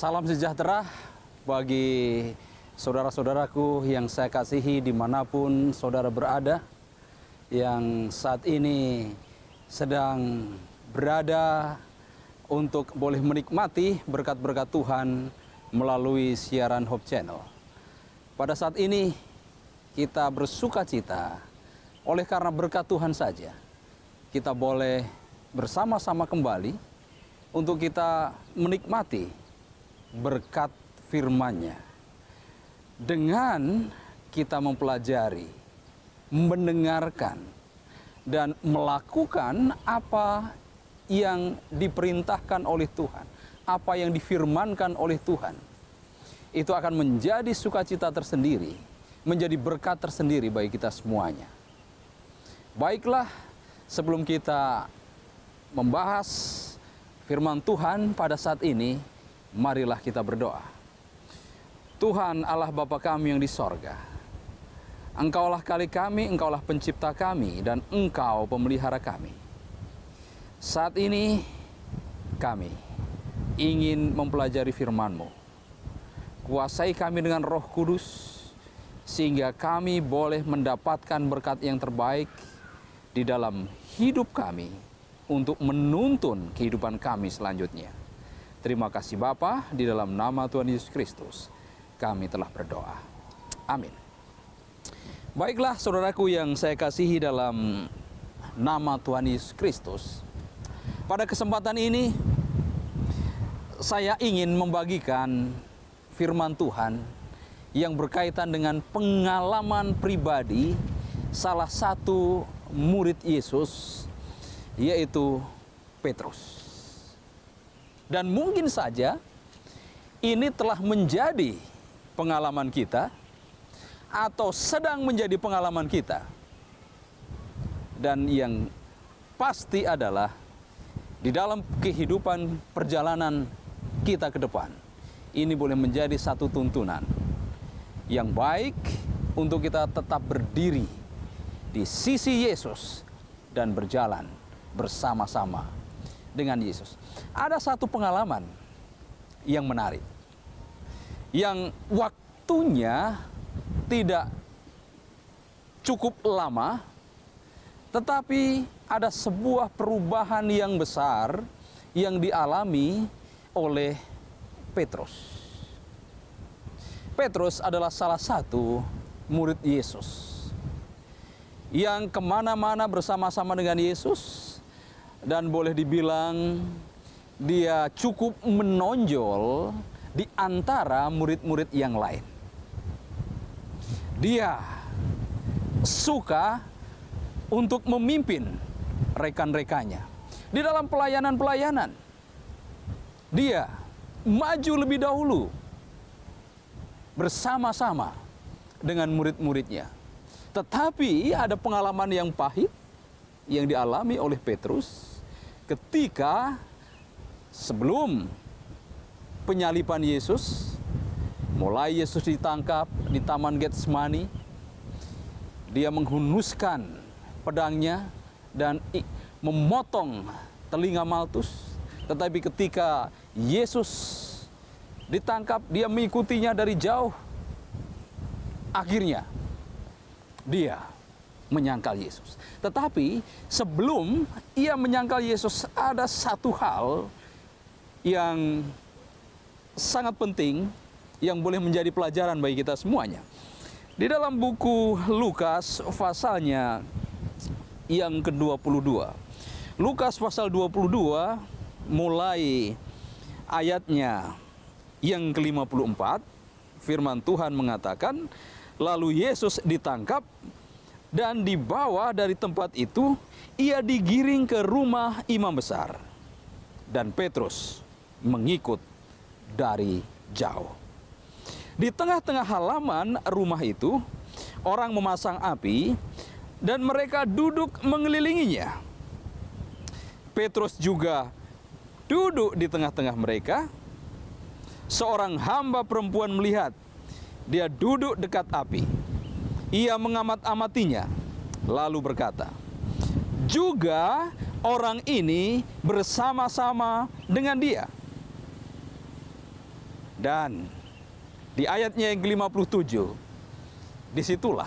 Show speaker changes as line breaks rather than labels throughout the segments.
Salam sejahtera bagi saudara-saudaraku yang saya kasihi dimanapun saudara berada, yang saat ini sedang berada untuk boleh menikmati berkat-berkat Tuhan melalui siaran Hope Channel. Pada saat ini kita bersuka cita oleh karena berkat Tuhan saja. Kita boleh bersama-sama kembali untuk kita menikmati berkat firman-Nya. Dengan kita mempelajari, mendengarkan, dan melakukan apa yang diperintahkan oleh Tuhan, apa yang difirmankan oleh Tuhan, itu akan menjadi sukacita tersendiri, menjadi berkat tersendiri bagi kita semuanya. Baiklah, sebelum kita membahas firman Tuhan pada saat ini, marilah kita berdoa. Tuhan Allah Bapa kami yang di sorga, Engkaulah kali kami, Engkaulah pencipta kami, dan Engkau pemelihara kami. Saat ini kami ingin mempelajari firman-Mu. Kuasai kami dengan roh kudus, sehingga kami boleh mendapatkan berkat yang terbaik di dalam hidup kami untuk menuntun kehidupan kami selanjutnya. Terima kasih Bapa di dalam nama Tuhan Yesus Kristus. Kami telah berdoa. Amin. Baiklah saudaraku yang saya kasihi dalam nama Tuhan Yesus Kristus. Pada kesempatan ini saya ingin membagikan firman Tuhan yang berkaitan dengan pengalaman pribadi salah satu murid Yesus yaitu Petrus. Dan mungkin saja ini telah menjadi pengalaman kita atau sedang menjadi pengalaman kita. Dan yang pasti adalah di dalam kehidupan perjalanan kita ke depan, ini boleh menjadi satu tuntunan yang baik untuk kita tetap berdiri di sisi Yesus dan berjalan bersama-sama dengan Yesus. Ada satu pengalaman yang menarik. Yang waktunya tidak cukup lama, tetapi ada sebuah perubahan yang besar yang dialami oleh Petrus. Petrus adalah salah satu murid Yesus yang kemana-mana bersama-sama dengan Yesus, dan boleh dibilang dia cukup menonjol di antara murid-murid yang lain. Dia suka untuk memimpin rekan-rekannya di dalam pelayanan-pelayanan. Dia maju lebih dahulu bersama-sama dengan murid-muridnya. Tetapi ada pengalaman yang pahit yang dialami oleh Petrus ketika sebelum penyalipan Yesus, mulai Yesus ditangkap di Taman Getsemani, dia menghunuskan pedangnya dan memotong telinga Malthus. Tetapi ketika Yesus ditangkap, dia mengikutinya dari jauh. Akhirnya, dia menyangkal Yesus. Tetapi sebelum ia menyangkal Yesus ada satu hal yang sangat penting yang boleh menjadi pelajaran bagi kita semuanya. Di dalam buku Lukas pasalnya yang ke-22. Lukas pasal 22 mulai ayatnya yang ke-54 firman Tuhan mengatakan lalu Yesus ditangkap dan di bawah dari tempat itu ia digiring ke rumah imam besar dan Petrus mengikut dari jauh. Di tengah-tengah halaman rumah itu orang memasang api dan mereka duduk mengelilinginya. Petrus juga duduk di tengah-tengah mereka. Seorang hamba perempuan melihat dia duduk dekat api ia mengamat-amatinya, lalu berkata, "Juga orang ini bersama-sama dengan dia." Dan di ayatnya yang ke-57, disitulah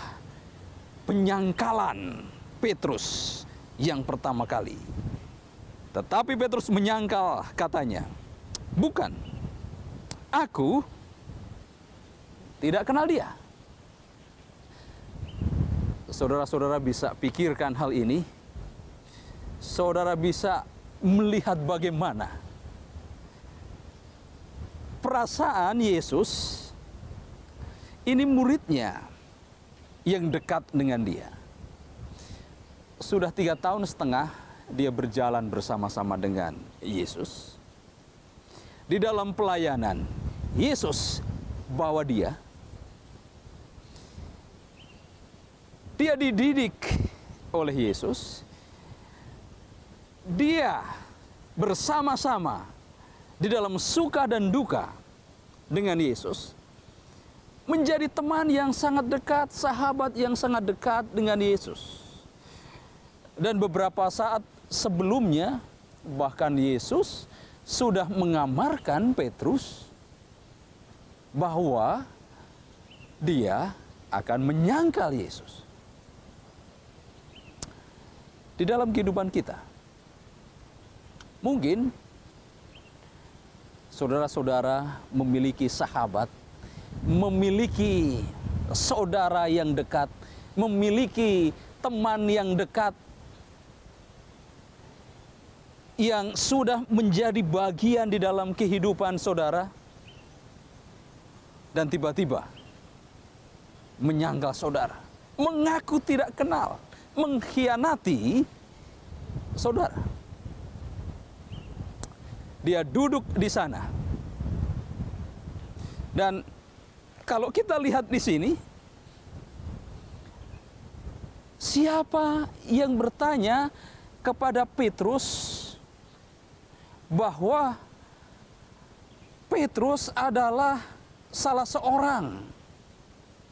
penyangkalan Petrus yang pertama kali. Tetapi Petrus menyangkal katanya, "Bukan, aku tidak kenal dia." saudara-saudara bisa pikirkan hal ini, saudara bisa melihat bagaimana perasaan Yesus ini muridnya yang dekat dengan dia. Sudah tiga tahun setengah dia berjalan bersama-sama dengan Yesus. Di dalam pelayanan, Yesus bawa dia Dia dididik oleh Yesus. Dia bersama-sama di dalam suka dan duka dengan Yesus menjadi teman yang sangat dekat, sahabat yang sangat dekat dengan Yesus. Dan beberapa saat sebelumnya, bahkan Yesus sudah mengamarkan Petrus bahwa dia akan menyangkal Yesus di dalam kehidupan kita. Mungkin saudara-saudara memiliki sahabat, memiliki saudara yang dekat, memiliki teman yang dekat yang sudah menjadi bagian di dalam kehidupan saudara dan tiba-tiba menyangkal saudara, mengaku tidak kenal, mengkhianati saudara. Dia duduk di sana. Dan kalau kita lihat di sini, siapa yang bertanya kepada Petrus bahwa Petrus adalah salah seorang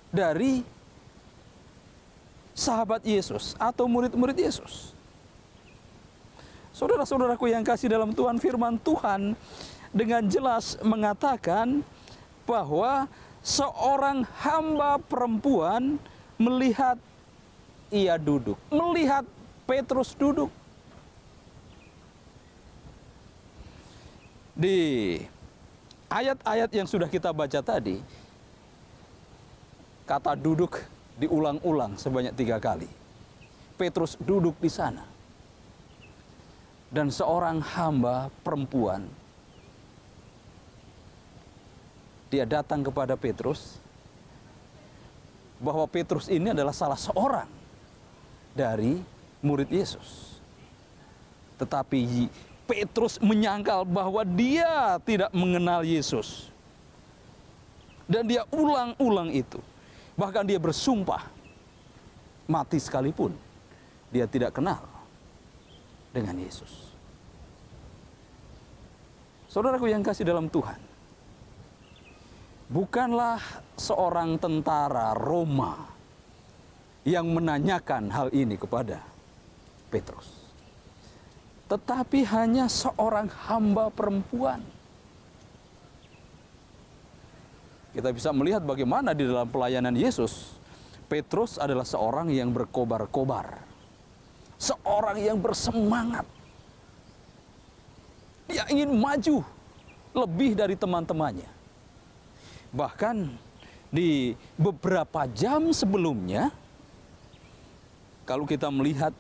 dari sahabat Yesus atau murid-murid Yesus. Saudara-saudaraku yang kasih dalam Tuhan, firman Tuhan dengan jelas mengatakan bahwa seorang hamba perempuan melihat ia duduk, melihat Petrus duduk. Di ayat-ayat yang sudah kita baca tadi, kata duduk diulang-ulang sebanyak tiga kali. Petrus duduk di sana. Dan seorang hamba perempuan, dia datang kepada Petrus, bahwa Petrus ini adalah salah seorang dari murid Yesus. Tetapi Petrus menyangkal bahwa dia tidak mengenal Yesus. Dan dia ulang-ulang itu Bahkan dia bersumpah mati sekalipun dia tidak kenal dengan Yesus. Saudaraku yang kasih dalam Tuhan, bukanlah seorang tentara Roma yang menanyakan hal ini kepada Petrus. Tetapi hanya seorang hamba perempuan Kita bisa melihat bagaimana di dalam pelayanan Yesus, Petrus adalah seorang yang berkobar-kobar. Seorang yang bersemangat. Dia ingin maju lebih dari teman-temannya. Bahkan di beberapa jam sebelumnya, kalau kita melihat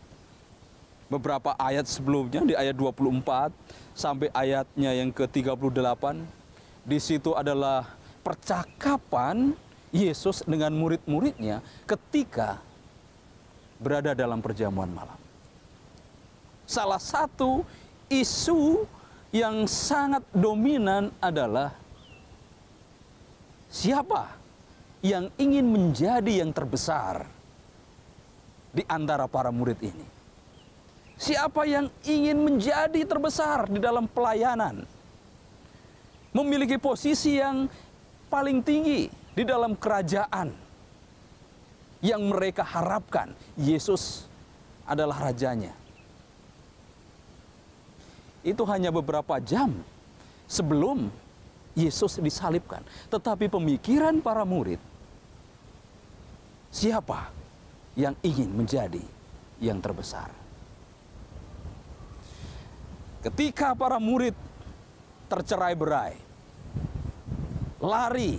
beberapa ayat sebelumnya di ayat 24 sampai ayatnya yang ke-38 di situ adalah percakapan Yesus dengan murid-muridnya ketika berada dalam perjamuan malam. Salah satu isu yang sangat dominan adalah siapa yang ingin menjadi yang terbesar di antara para murid ini. Siapa yang ingin menjadi terbesar di dalam pelayanan? Memiliki posisi yang paling tinggi di dalam kerajaan yang mereka harapkan. Yesus adalah rajanya. Itu hanya beberapa jam sebelum Yesus disalibkan. Tetapi pemikiran para murid, siapa yang ingin menjadi yang terbesar? Ketika para murid tercerai berai, lari.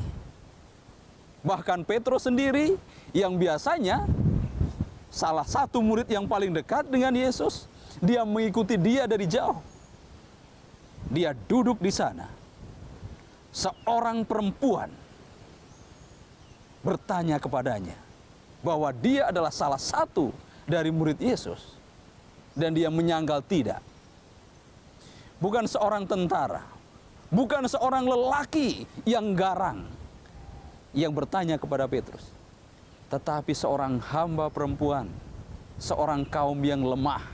Bahkan Petrus sendiri yang biasanya salah satu murid yang paling dekat dengan Yesus, dia mengikuti dia dari jauh. Dia duduk di sana. Seorang perempuan bertanya kepadanya bahwa dia adalah salah satu dari murid Yesus dan dia menyangkal tidak. Bukan seorang tentara, bukan seorang lelaki yang garang yang bertanya kepada Petrus, tetapi seorang hamba perempuan, seorang kaum yang lemah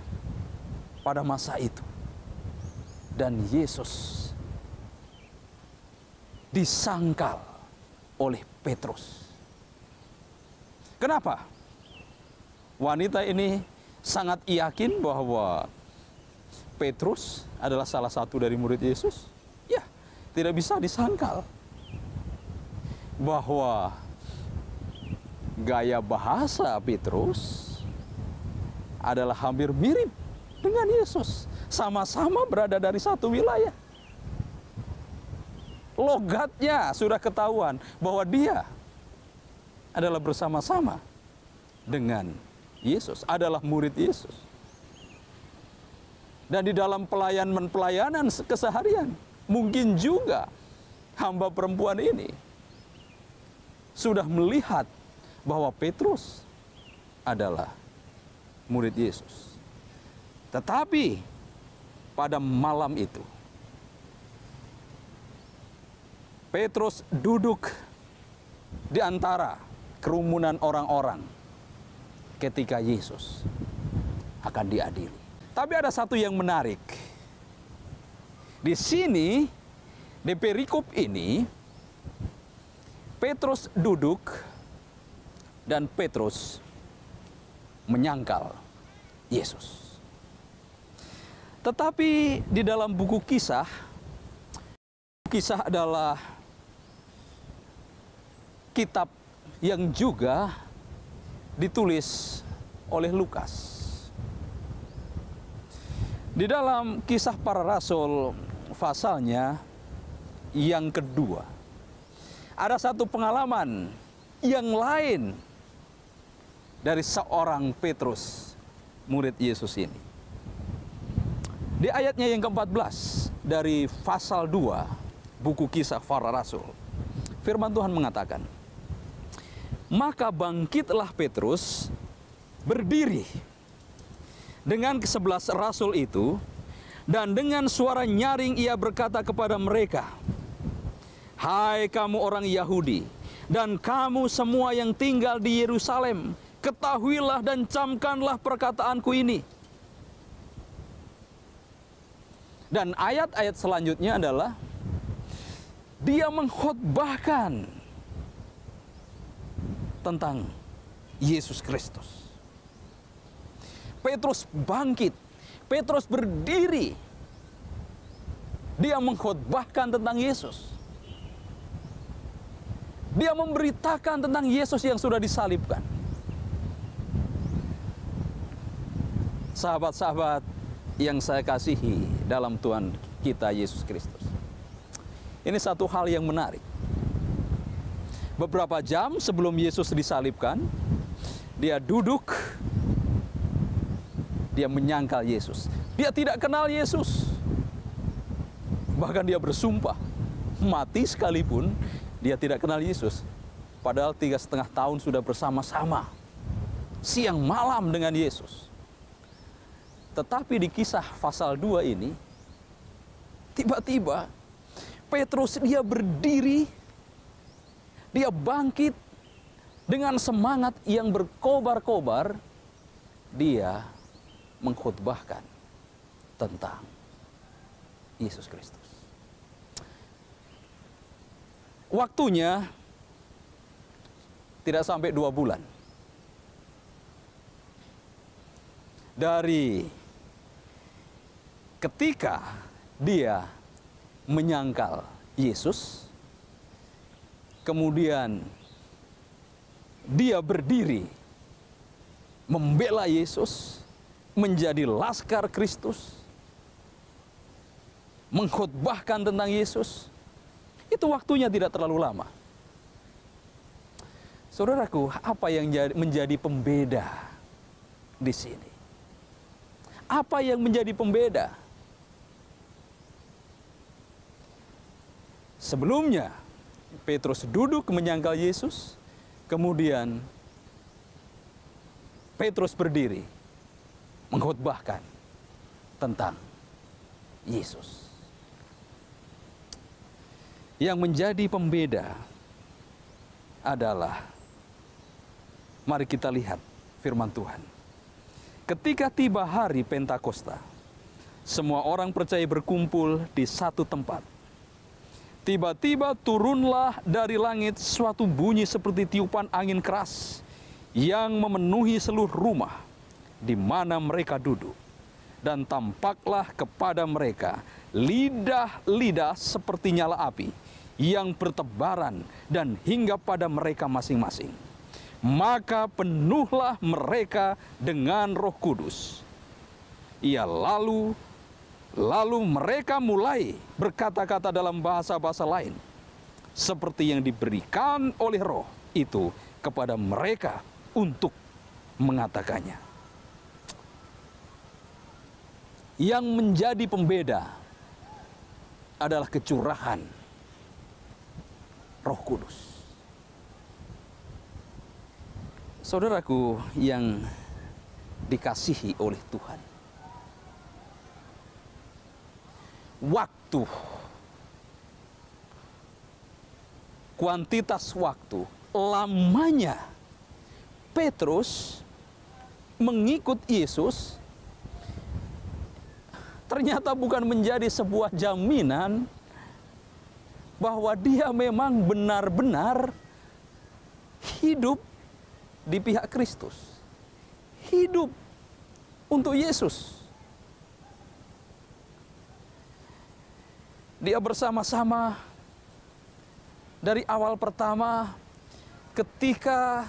pada masa itu. Dan Yesus disangkal oleh Petrus. Kenapa? Wanita ini sangat yakin bahwa Petrus adalah salah satu dari murid Yesus tidak bisa disangkal bahwa gaya bahasa Petrus adalah hampir mirip dengan Yesus. Sama-sama berada dari satu wilayah. Logatnya sudah ketahuan bahwa dia adalah bersama-sama dengan Yesus, adalah murid Yesus. Dan di dalam pelayanan-pelayanan keseharian, mungkin juga hamba perempuan ini sudah melihat bahwa Petrus adalah murid Yesus. Tetapi pada malam itu Petrus duduk di antara kerumunan orang-orang ketika Yesus akan diadili. Tapi ada satu yang menarik di sini, di perikop ini, Petrus duduk dan Petrus menyangkal Yesus. Tetapi di dalam buku kisah, kisah adalah kitab yang juga ditulis oleh Lukas. Di dalam kisah para rasul pasalnya yang kedua. Ada satu pengalaman yang lain dari seorang Petrus, murid Yesus ini. Di ayatnya yang ke-14 dari pasal 2 buku kisah para rasul. Firman Tuhan mengatakan, "Maka bangkitlah Petrus berdiri dengan kesebelas rasul itu dan dengan suara nyaring ia berkata kepada mereka, Hai kamu orang Yahudi, dan kamu semua yang tinggal di Yerusalem, ketahuilah dan camkanlah perkataanku ini. Dan ayat-ayat selanjutnya adalah, dia mengkhotbahkan tentang Yesus Kristus. Petrus bangkit Petrus berdiri. Dia mengkhotbahkan tentang Yesus. Dia memberitakan tentang Yesus yang sudah disalibkan. Sahabat-sahabat yang saya kasihi dalam Tuhan kita Yesus Kristus. Ini satu hal yang menarik. Beberapa jam sebelum Yesus disalibkan, dia duduk dia menyangkal Yesus. Dia tidak kenal Yesus. Bahkan dia bersumpah, mati sekalipun dia tidak kenal Yesus. Padahal tiga setengah tahun sudah bersama-sama, siang malam dengan Yesus. Tetapi di kisah pasal 2 ini, tiba-tiba Petrus dia berdiri, dia bangkit dengan semangat yang berkobar-kobar, dia mengkhutbahkan tentang Yesus Kristus. Waktunya tidak sampai dua bulan. Dari ketika dia menyangkal Yesus, kemudian dia berdiri membela Yesus, menjadi laskar Kristus, mengkhotbahkan tentang Yesus, itu waktunya tidak terlalu lama. Saudaraku, apa yang menjadi pembeda di sini? Apa yang menjadi pembeda? Sebelumnya, Petrus duduk menyangkal Yesus, kemudian Petrus berdiri mengkhotbahkan tentang Yesus. Yang menjadi pembeda adalah mari kita lihat firman Tuhan. Ketika tiba hari Pentakosta, semua orang percaya berkumpul di satu tempat. Tiba-tiba turunlah dari langit suatu bunyi seperti tiupan angin keras yang memenuhi seluruh rumah di mana mereka duduk dan tampaklah kepada mereka lidah-lidah seperti nyala api yang bertebaran dan hingga pada mereka masing-masing. Maka penuhlah mereka dengan Roh Kudus. Ia lalu lalu mereka mulai berkata-kata dalam bahasa-bahasa lain seperti yang diberikan oleh Roh itu kepada mereka untuk mengatakannya. Yang menjadi pembeda adalah kecurahan Roh Kudus. Saudaraku yang dikasihi oleh Tuhan. Waktu kuantitas waktu lamanya Petrus mengikut Yesus ternyata bukan menjadi sebuah jaminan bahwa dia memang benar-benar hidup di pihak Kristus. Hidup untuk Yesus. Dia bersama-sama dari awal pertama ketika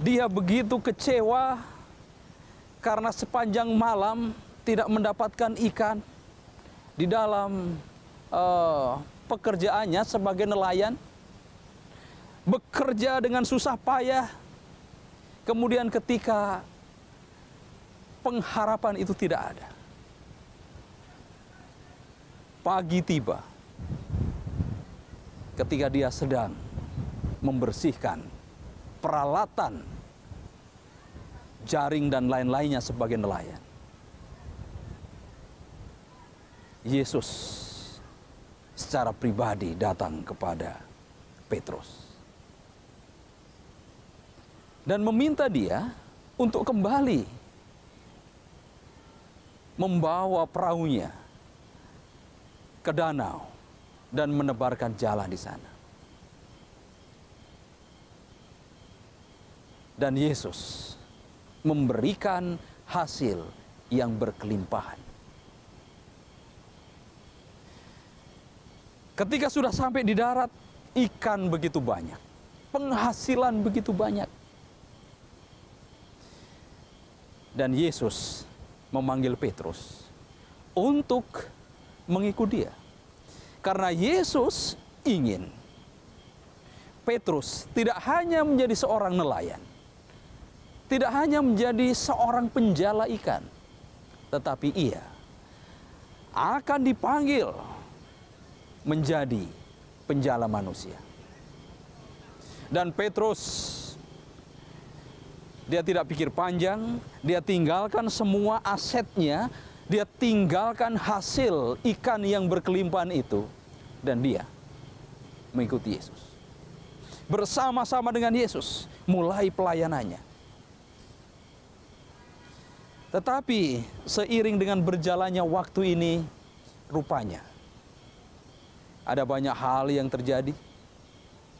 dia begitu kecewa karena sepanjang malam tidak mendapatkan ikan di dalam uh, pekerjaannya sebagai nelayan, bekerja dengan susah payah, kemudian ketika pengharapan itu tidak ada. Pagi tiba, ketika dia sedang membersihkan peralatan, jaring dan lain-lainnya sebagai nelayan. Yesus secara pribadi datang kepada Petrus dan meminta dia untuk kembali membawa perahunya ke danau dan menebarkan jalan di sana. Dan Yesus memberikan hasil yang berkelimpahan. Ketika sudah sampai di darat, ikan begitu banyak, penghasilan begitu banyak. Dan Yesus memanggil Petrus untuk mengikuti dia. Karena Yesus ingin Petrus tidak hanya menjadi seorang nelayan, tidak hanya menjadi seorang penjala ikan, tetapi ia akan dipanggil menjadi penjala manusia. Dan Petrus dia tidak pikir panjang, dia tinggalkan semua asetnya, dia tinggalkan hasil ikan yang berkelimpahan itu dan dia mengikuti Yesus. Bersama-sama dengan Yesus mulai pelayanannya. Tetapi seiring dengan berjalannya waktu ini rupanya ada banyak hal yang terjadi.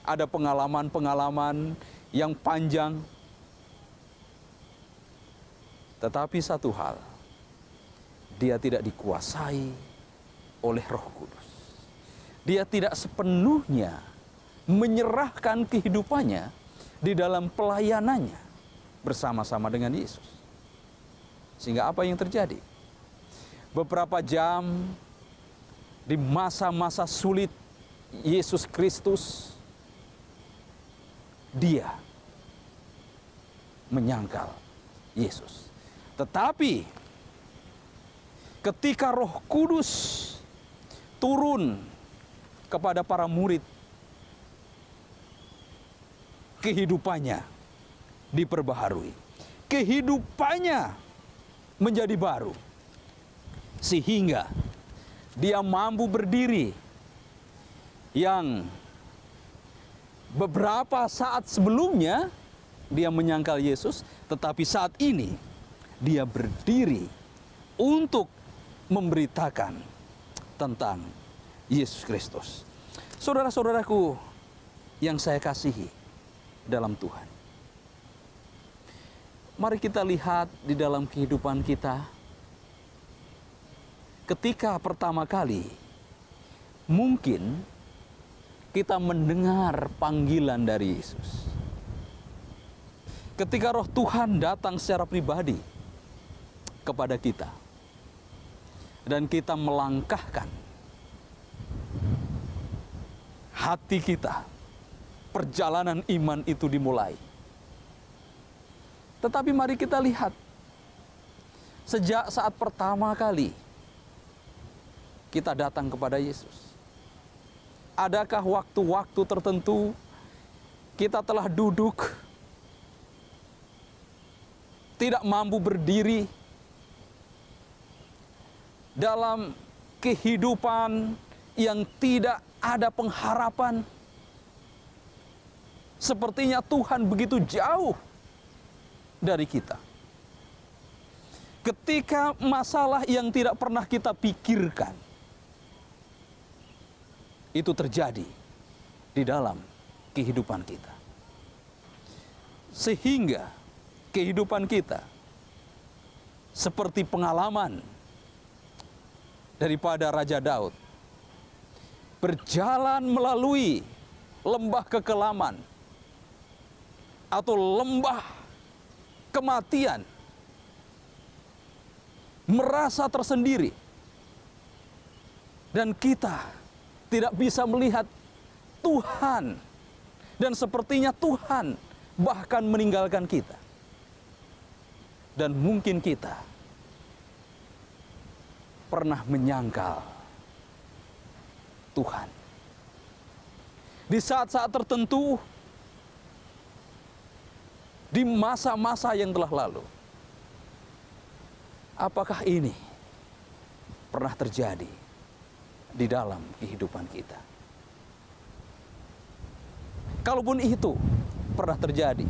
Ada pengalaman-pengalaman yang panjang. Tetapi satu hal, dia tidak dikuasai oleh Roh Kudus. Dia tidak sepenuhnya menyerahkan kehidupannya di dalam pelayanannya bersama-sama dengan Yesus. Sehingga apa yang terjadi? Beberapa jam di masa-masa sulit Yesus Kristus, dia menyangkal Yesus. Tetapi ketika Roh Kudus turun kepada para murid, kehidupannya diperbaharui, kehidupannya menjadi baru, sehingga dia mampu berdiri yang beberapa saat sebelumnya dia menyangkal Yesus, tetapi saat ini dia berdiri untuk memberitakan tentang Yesus Kristus. Saudara-saudaraku yang saya kasihi dalam Tuhan. Mari kita lihat di dalam kehidupan kita ketika pertama kali mungkin kita mendengar panggilan dari Yesus. Ketika roh Tuhan datang secara pribadi kepada kita. Dan kita melangkahkan hati kita. Perjalanan iman itu dimulai. Tetapi mari kita lihat. Sejak saat pertama kali kita datang kepada Yesus? Adakah waktu-waktu tertentu kita telah duduk, tidak mampu berdiri dalam kehidupan yang tidak ada pengharapan? Sepertinya Tuhan begitu jauh dari kita. Ketika masalah yang tidak pernah kita pikirkan, itu terjadi di dalam kehidupan kita. Sehingga kehidupan kita seperti pengalaman daripada Raja Daud berjalan melalui lembah kekelaman atau lembah kematian merasa tersendiri dan kita tidak bisa melihat Tuhan dan sepertinya Tuhan bahkan meninggalkan kita. Dan mungkin kita pernah menyangkal Tuhan. Di saat-saat tertentu, di masa-masa yang telah lalu, apakah ini pernah terjadi? di dalam kehidupan kita. Kalaupun itu pernah terjadi,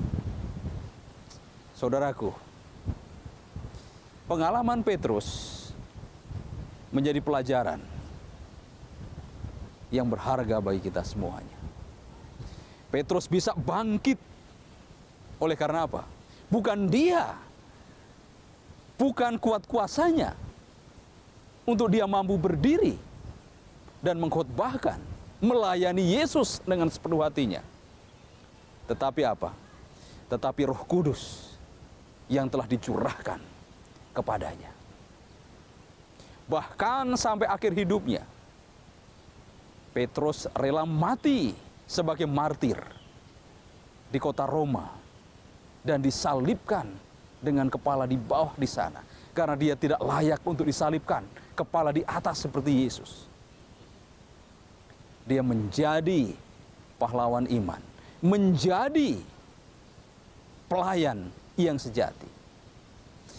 saudaraku, pengalaman Petrus menjadi pelajaran yang berharga bagi kita semuanya. Petrus bisa bangkit oleh karena apa? Bukan dia, bukan kuat kuasanya untuk dia mampu berdiri, dan mengkhotbahkan, melayani Yesus dengan sepenuh hatinya. Tetapi apa? Tetapi Roh Kudus yang telah dicurahkan kepadanya. Bahkan sampai akhir hidupnya, Petrus rela mati sebagai martir di kota Roma dan disalibkan dengan kepala di bawah di sana karena dia tidak layak untuk disalibkan kepala di atas seperti Yesus dia menjadi pahlawan iman, menjadi pelayan yang sejati.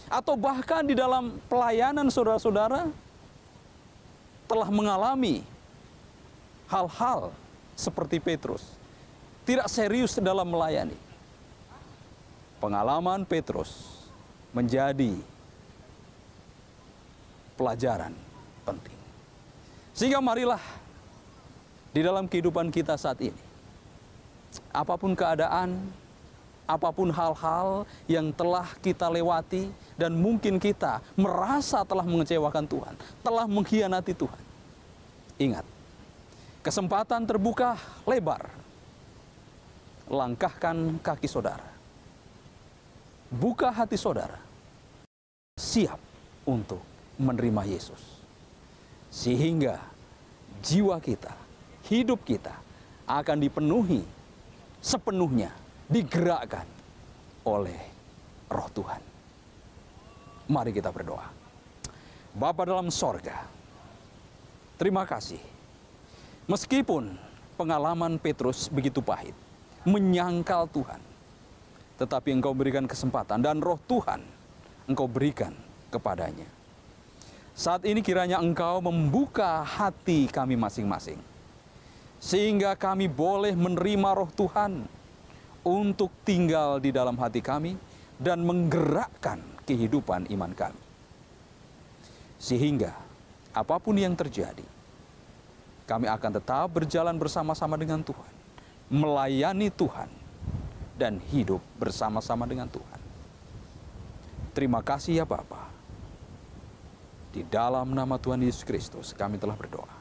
Atau bahkan di dalam pelayanan saudara-saudara telah mengalami hal-hal seperti Petrus. Tidak serius dalam melayani. Pengalaman Petrus menjadi pelajaran penting. Sehingga marilah di dalam kehidupan kita saat ini. Apapun keadaan, apapun hal-hal yang telah kita lewati dan mungkin kita merasa telah mengecewakan Tuhan, telah mengkhianati Tuhan. Ingat, kesempatan terbuka lebar. Langkahkan kaki saudara. Buka hati saudara. Siap untuk menerima Yesus. Sehingga jiwa kita hidup kita akan dipenuhi sepenuhnya, digerakkan oleh roh Tuhan. Mari kita berdoa. Bapa dalam sorga, terima kasih. Meskipun pengalaman Petrus begitu pahit, menyangkal Tuhan, tetapi engkau berikan kesempatan dan roh Tuhan engkau berikan kepadanya. Saat ini kiranya engkau membuka hati kami masing-masing sehingga kami boleh menerima roh Tuhan untuk tinggal di dalam hati kami dan menggerakkan kehidupan iman kami. Sehingga apapun yang terjadi, kami akan tetap berjalan bersama-sama dengan Tuhan, melayani Tuhan, dan hidup bersama-sama dengan Tuhan. Terima kasih ya Bapak. Di dalam nama Tuhan Yesus Kristus kami telah berdoa.